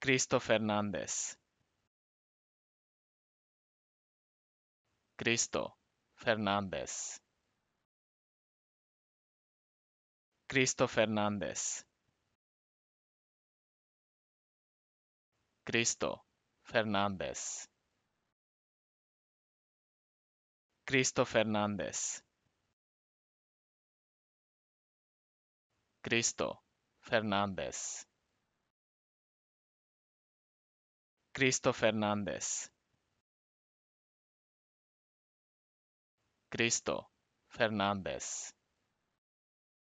Cristo Fernández. Cristo Fernández. Cristo Fernández. Cristo Fernández. Cristo Fernández. Cristo Fernández. Cristo Fernández. Cristo Fernández.